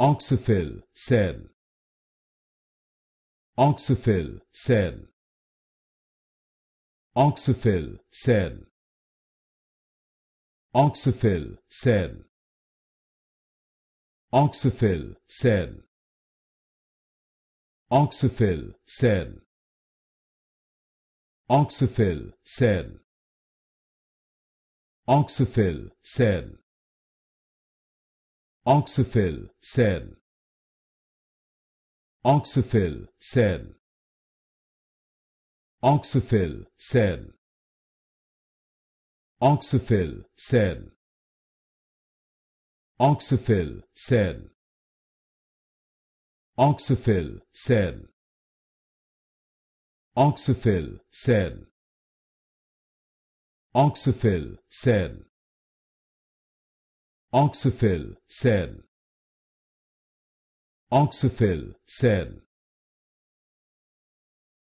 oxyphil cell oxyphil cell oxyphil cell oxyphil cell oxyphil cell oxyphil cell oxyphil cell oxyphil cell oxyphil cell oxyphil cell oxyphil cell oxyphil cell oxyphil cell oxyphil cell oxyphil cell oxyphil cell Oxophil cell Oxophil cell